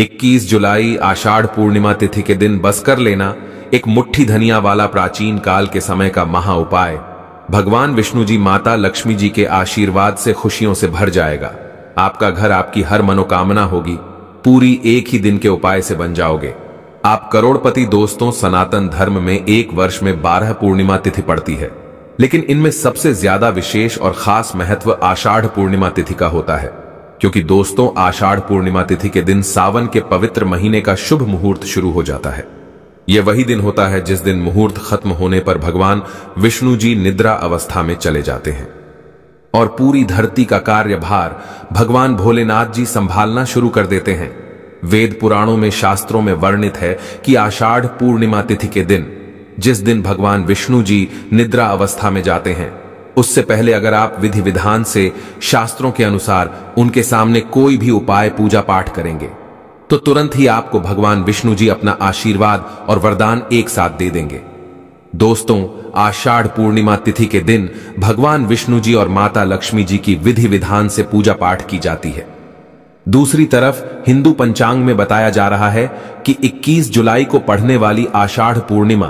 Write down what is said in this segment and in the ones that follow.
21 जुलाई आषाढ़ पूर्णिमा तिथि के दिन बस कर लेना एक मुट्ठी धनिया वाला प्राचीन काल के समय का महा उपाय भगवान विष्णु जी माता लक्ष्मी जी के आशीर्वाद से खुशियों से भर जाएगा आपका घर आपकी हर मनोकामना होगी पूरी एक ही दिन के उपाय से बन जाओगे आप करोड़पति दोस्तों सनातन धर्म में एक वर्ष में बारह पूर्णिमा तिथि पड़ती है लेकिन इनमें सबसे ज्यादा विशेष और खास महत्व आषाढ़ पूर्णिमा तिथि का होता है क्योंकि दोस्तों आषाढ़ पूर्णिमा तिथि के दिन सावन के पवित्र महीने का शुभ मुहूर्त शुरू हो जाता है यह वही दिन होता है जिस दिन मुहूर्त खत्म होने पर भगवान विष्णु जी निद्रा अवस्था में चले जाते हैं और पूरी धरती का कार्यभार भगवान भोलेनाथ जी संभालना शुरू कर देते हैं वेद पुराणों में शास्त्रों में वर्णित है कि आषाढ़ पूर्णिमा तिथि के दिन जिस दिन भगवान विष्णु जी निद्रा अवस्था में जाते हैं उससे पहले अगर आप विधि विधान से शास्त्रों के अनुसार उनके सामने कोई भी उपाय पूजा पाठ करेंगे तो तुरंत ही आपको भगवान विष्णु जी अपना आशीर्वाद और वरदान एक साथ दे देंगे दोस्तों आषाढ़ पूर्णिमा तिथि के दिन भगवान विष्णु जी और माता लक्ष्मी जी की विधि विधान से पूजा पाठ की जाती है दूसरी तरफ हिंदू पंचांग में बताया जा रहा है कि 21 जुलाई को पढ़ने वाली आषाढ़ पूर्णिमा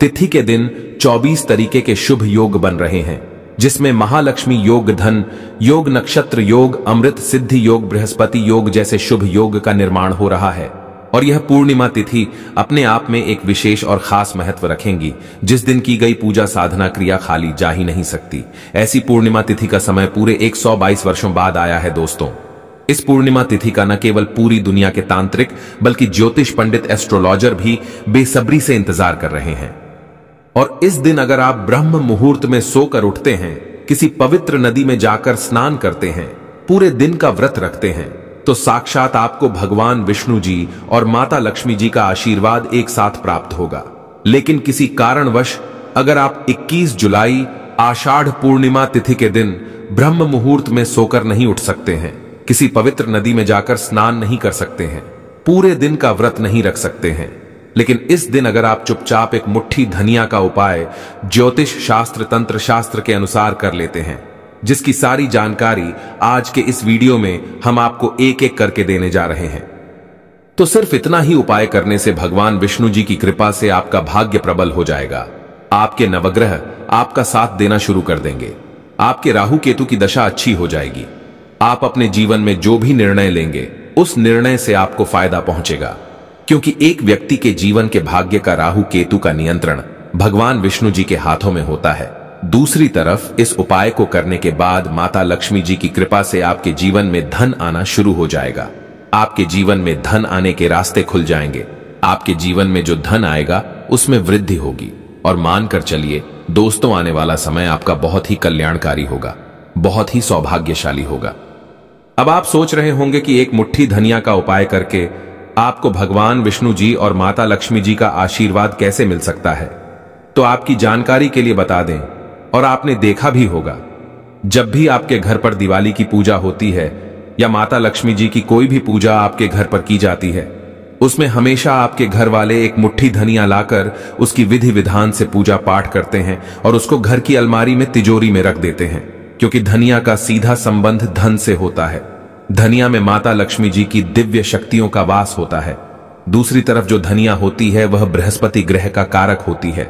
तिथि के दिन 24 तरीके के शुभ योग बन रहे हैं जिसमें महालक्ष्मी योग धन योग नक्षत्र योग अमृत सिद्धि योग बृहस्पति योग जैसे शुभ योग का निर्माण हो रहा है और यह पूर्णिमा तिथि अपने आप में एक विशेष और खास महत्व रखेंगी जिस दिन की गई पूजा साधना क्रिया खाली जा ही नहीं सकती ऐसी पूर्णिमा तिथि का समय पूरे 122 वर्षों बाद आया है दोस्तों इस पूर्णिमा तिथि का न केवल पूरी दुनिया के तांत्रिक बल्कि ज्योतिष पंडित एस्ट्रोलॉजर भी बेसब्री से इंतजार कर रहे हैं और इस दिन अगर आप ब्रह्म मुहूर्त में सोकर उठते हैं किसी पवित्र नदी में जाकर स्नान करते हैं पूरे दिन का व्रत रखते हैं तो साक्षात आपको भगवान विष्णु जी और माता लक्ष्मी जी का आशीर्वाद एक साथ प्राप्त होगा लेकिन किसी कारणवश अगर आप 21 जुलाई आषाढ़ पूर्णिमा तिथि के दिन ब्रह्म मुहूर्त में सोकर नहीं उठ सकते हैं किसी पवित्र नदी में जाकर स्नान नहीं कर सकते हैं पूरे दिन का व्रत नहीं रख सकते हैं लेकिन इस दिन अगर आप चुपचाप एक मुट्ठी धनिया का उपाय ज्योतिष शास्त्र तंत्र शास्त्र के अनुसार कर लेते हैं जिसकी सारी जानकारी आज के इस वीडियो में हम आपको एक एक करके देने जा रहे हैं तो सिर्फ इतना ही उपाय करने से भगवान विष्णु जी की कृपा से आपका भाग्य प्रबल हो जाएगा आपके नवग्रह आपका साथ देना शुरू कर देंगे आपके राहु केतु की दशा अच्छी हो जाएगी आप अपने जीवन में जो भी निर्णय लेंगे उस निर्णय से आपको फायदा पहुंचेगा क्योंकि एक व्यक्ति के जीवन के भाग्य का राहु केतु का नियंत्रण भगवान विष्णु जी के हाथों में होता है दूसरी तरफ इस उपाय को करने के बाद माता लक्ष्मी जी की कृपा से आपके जीवन में धन आना शुरू हो जाएगा आपके जीवन में धन आने के रास्ते खुल जाएंगे आपके जीवन में जो धन आएगा उसमें वृद्धि होगी और मानकर चलिए दोस्तों आने वाला समय आपका बहुत ही कल्याणकारी होगा बहुत ही सौभाग्यशाली होगा अब आप सोच रहे होंगे कि एक मुट्ठी धनिया का उपाय करके आपको भगवान विष्णु जी और माता लक्ष्मी जी का आशीर्वाद कैसे मिल सकता है तो आपकी जानकारी के लिए बता दें और आपने देखा भी होगा जब भी आपके घर पर दिवाली की पूजा होती है या माता लक्ष्मी जी की कोई भी पूजा आपके घर पर की जाती है उसमें हमेशा आपके घर वाले एक मुट्ठी धनिया लाकर उसकी विधि विधान से पूजा पाठ करते हैं और उसको घर की अलमारी में तिजोरी में रख देते हैं क्योंकि धनिया का सीधा संबंध धन से होता है धनिया में माता लक्ष्मी जी की दिव्य शक्तियों का वास होता है दूसरी तरफ जो धनिया होती है वह बृहस्पति ग्रह का कारक होती है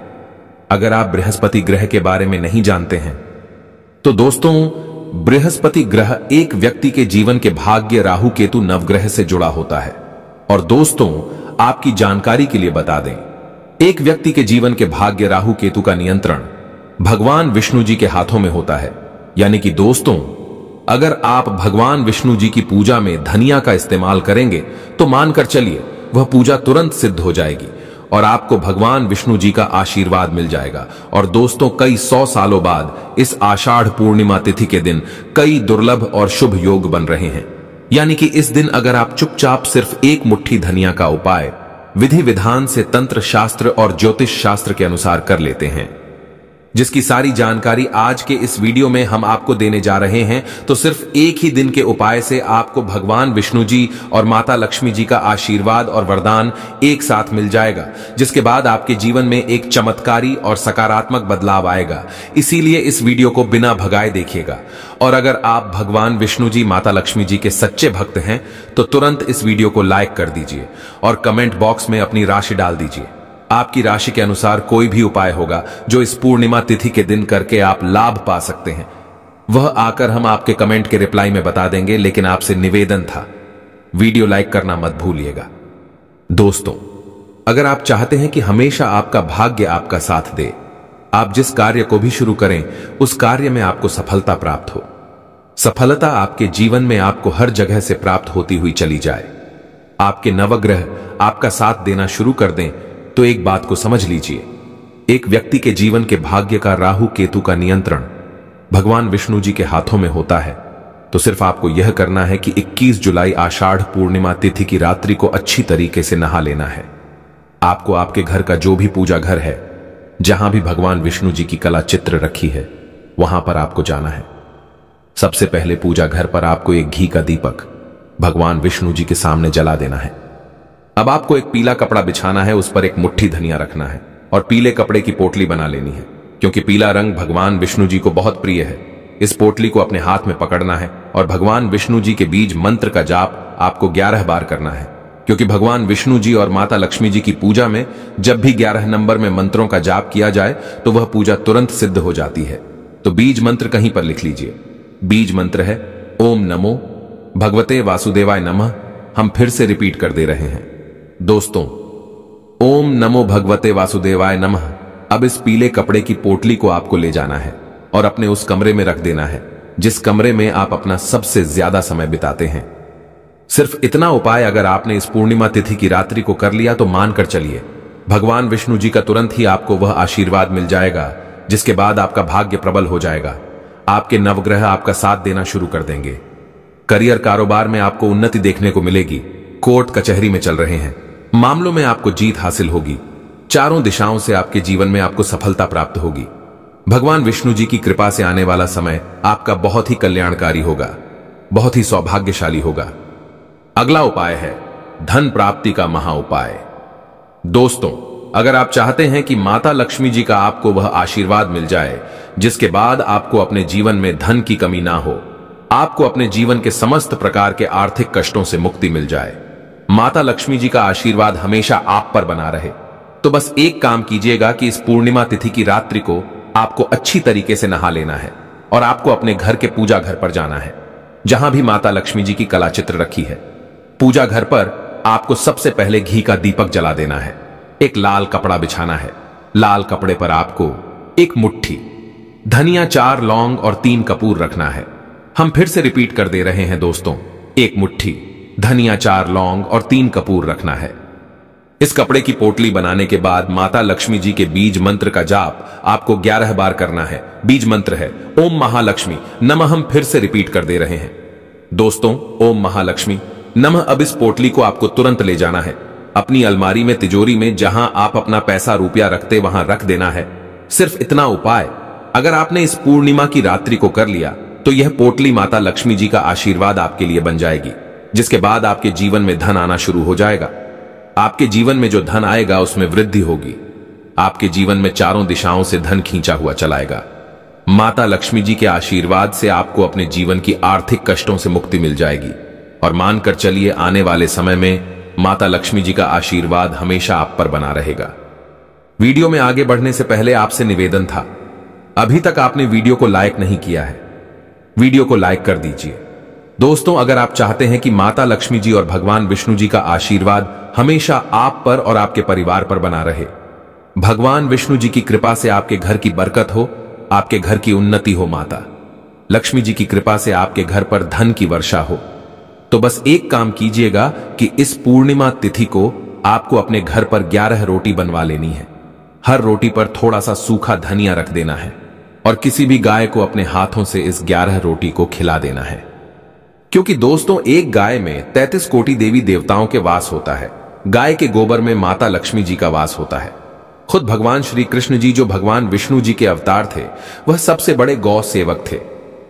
अगर आप बृहस्पति ग्रह के बारे में नहीं जानते हैं तो दोस्तों बृहस्पति ग्रह एक व्यक्ति के जीवन के भाग्य राहु केतु नवग्रह से जुड़ा होता है और दोस्तों आपकी जानकारी के लिए बता दें एक व्यक्ति के जीवन के भाग्य राहु केतु का नियंत्रण भगवान विष्णु जी के हाथों में होता है यानी कि दोस्तों अगर आप भगवान विष्णु जी की पूजा में धनिया का इस्तेमाल करेंगे तो मानकर चलिए वह पूजा तुरंत सिद्ध हो जाएगी और आपको भगवान विष्णु जी का आशीर्वाद मिल जाएगा और दोस्तों कई सौ सालों बाद इस आषाढ़ पूर्णिमा तिथि के दिन कई दुर्लभ और शुभ योग बन रहे हैं यानी कि इस दिन अगर आप चुपचाप सिर्फ एक मुट्ठी धनिया का उपाय विधि विधान से तंत्र शास्त्र और ज्योतिष शास्त्र के अनुसार कर लेते हैं जिसकी सारी जानकारी आज के इस वीडियो में हम आपको देने जा रहे हैं तो सिर्फ एक ही दिन के उपाय से आपको भगवान विष्णु जी और माता लक्ष्मी जी का आशीर्वाद और वरदान एक साथ मिल जाएगा जिसके बाद आपके जीवन में एक चमत्कारी और सकारात्मक बदलाव आएगा इसीलिए इस वीडियो को बिना भगाए देखिएगा और अगर आप भगवान विष्णु जी माता लक्ष्मी जी के सच्चे भक्त हैं तो तुरंत इस वीडियो को लाइक कर दीजिए और कमेंट बॉक्स में अपनी राशि डाल दीजिए आपकी राशि के अनुसार कोई भी उपाय होगा जो इस पूर्णिमा तिथि के दिन करके आप लाभ पा सकते हैं वह आकर हम आपके कमेंट के रिप्लाई में बता देंगे लेकिन आपसे निवेदन था वीडियो लाइक करना मत भूलिएगा दोस्तों अगर आप चाहते हैं कि हमेशा आपका भाग्य आपका साथ दे आप जिस कार्य को भी शुरू करें उस कार्य में आपको सफलता प्राप्त हो सफलता आपके जीवन में आपको हर जगह से प्राप्त होती हुई चली जाए आपके नवग्रह आपका साथ देना शुरू कर दें तो एक बात को समझ लीजिए एक व्यक्ति के जीवन के भाग्य का राहु केतु का नियंत्रण भगवान विष्णु जी के हाथों में होता है तो सिर्फ आपको यह करना है कि 21 जुलाई आषाढ़ पूर्णिमा तिथि की रात्रि को अच्छी तरीके से नहा लेना है आपको आपके घर का जो भी पूजा घर है जहां भी भगवान विष्णु जी की कला चित्र रखी है वहां पर आपको जाना है सबसे पहले पूजा घर पर आपको एक घी का दीपक भगवान विष्णु जी के सामने जला देना है अब आपको एक पीला कपड़ा बिछाना है उस पर एक मुट्ठी धनिया रखना है और पीले कपड़े की पोटली बना लेनी है क्योंकि पीला रंग भगवान विष्णु जी को बहुत प्रिय है इस पोटली को अपने हाथ में पकड़ना है और भगवान विष्णु जी के बीज मंत्र का जाप आपको ग्यारह बार करना है क्योंकि भगवान विष्णु जी और माता लक्ष्मी जी की पूजा में जब भी ग्यारह नंबर में मंत्रों का जाप किया जाए तो वह पूजा तुरंत सिद्ध हो जाती है तो बीज मंत्र कहीं पर लिख लीजिए बीज मंत्र है ओम नमो भगवते वासुदेवाय नमः हम फिर से रिपीट कर दे रहे हैं दोस्तों ओम नमो भगवते वासुदेवाय नमः अब इस पीले कपड़े की पोटली को आपको ले जाना है और अपने उस कमरे में रख देना है जिस कमरे में आप अपना सबसे ज्यादा समय बिताते हैं सिर्फ इतना उपाय अगर आपने इस पूर्णिमा तिथि की रात्रि को कर लिया तो मानकर चलिए भगवान विष्णु जी का तुरंत ही आपको वह आशीर्वाद मिल जाएगा जिसके बाद आपका भाग्य प्रबल हो जाएगा आपके नवग्रह आपका साथ देना शुरू कर देंगे करियर कारोबार में आपको उन्नति देखने को मिलेगी कोर्ट कचहरी में चल रहे हैं मामलों में आपको जीत हासिल होगी चारों दिशाओं से आपके जीवन में आपको सफलता प्राप्त होगी भगवान विष्णु जी की कृपा से आने वाला समय आपका बहुत ही कल्याणकारी होगा बहुत ही सौभाग्यशाली होगा अगला उपाय है धन प्राप्ति का महा उपाय दोस्तों अगर आप चाहते हैं कि माता लक्ष्मी जी का आपको वह आशीर्वाद मिल जाए जिसके बाद आपको अपने जीवन में धन की कमी ना हो आपको अपने जीवन के समस्त प्रकार के आर्थिक कष्टों से मुक्ति मिल जाए माता लक्ष्मी जी का आशीर्वाद हमेशा आप पर बना रहे तो बस एक काम कीजिएगा कि इस पूर्णिमा तिथि की रात्रि को आपको अच्छी तरीके से नहा लेना है और आपको अपने घर के पूजा घर पर जाना है जहां भी माता लक्ष्मी जी की कला चित्र रखी है पूजा घर पर आपको सबसे पहले घी का दीपक जला देना है एक लाल कपड़ा बिछाना है लाल कपड़े पर आपको एक मुट्ठी धनिया चार लौंग और तीन कपूर रखना है हम फिर से रिपीट कर दे रहे हैं दोस्तों एक मुट्ठी धनिया चार लौंग और तीन कपूर रखना है इस कपड़े की पोटली बनाने के बाद माता लक्ष्मी जी के बीज मंत्र का जाप आपको ग्यारह बार करना है बीज मंत्र है ओम महालक्ष्मी नम हम फिर से रिपीट कर दे रहे हैं दोस्तों ओम महालक्ष्मी नम अब इस पोटली को आपको तुरंत ले जाना है अपनी अलमारी में तिजोरी में जहां आप अपना पैसा रुपया रखते वहां रख देना है सिर्फ इतना उपाय अगर आपने इस पूर्णिमा की रात्रि को कर लिया तो यह पोटली माता लक्ष्मी जी का आशीर्वाद आपके लिए बन जाएगी जिसके बाद आपके जीवन में धन आना शुरू हो जाएगा आपके जीवन में जो धन आएगा उसमें वृद्धि होगी आपके जीवन में चारों दिशाओं से धन खींचा हुआ चलाएगा माता लक्ष्मी जी के आशीर्वाद से आपको अपने जीवन की आर्थिक कष्टों से मुक्ति मिल जाएगी और मानकर चलिए आने वाले समय में माता लक्ष्मी जी का आशीर्वाद हमेशा आप पर बना रहेगा वीडियो में आगे बढ़ने से पहले आपसे निवेदन था अभी तक आपने वीडियो को लाइक नहीं किया है वीडियो को लाइक कर दीजिए दोस्तों अगर आप चाहते हैं कि माता लक्ष्मी जी और भगवान विष्णु जी का आशीर्वाद हमेशा आप पर और आपके परिवार पर बना रहे भगवान विष्णु जी की कृपा से आपके घर की बरकत हो आपके घर की उन्नति हो माता लक्ष्मी जी की कृपा से आपके घर पर धन की वर्षा हो तो बस एक काम कीजिएगा कि इस पूर्णिमा तिथि को आपको अपने घर पर ग्यारह रोटी बनवा लेनी है हर रोटी पर थोड़ा सा सूखा धनिया रख देना है और किसी भी गाय को अपने हाथों से इस ग्यारह रोटी को खिला देना है क्योंकि दोस्तों एक गाय में तैतीस कोटि देवी देवताओं के वास होता है गाय के गोबर में माता लक्ष्मी जी का वास होता है खुद भगवान श्री कृष्ण जी जो भगवान विष्णु जी के अवतार थे वह सबसे बड़े गौ सेवक थे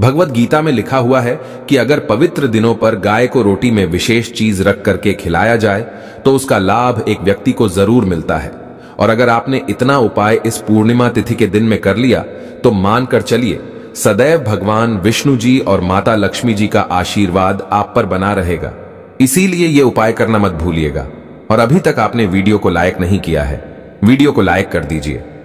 भगवत गीता में लिखा हुआ है कि अगर पवित्र दिनों पर गाय को रोटी में विशेष चीज रख करके खिलाया जाए तो उसका लाभ एक व्यक्ति को जरूर मिलता है और अगर आपने इतना उपाय इस पूर्णिमा तिथि के दिन में कर लिया तो मानकर चलिए सदैव भगवान विष्णु जी और माता लक्ष्मी जी का आशीर्वाद आप पर बना रहेगा इसीलिए ये उपाय करना मत भूलिएगा और अभी तक आपने वीडियो को लाइक नहीं किया है वीडियो को लाइक कर दीजिए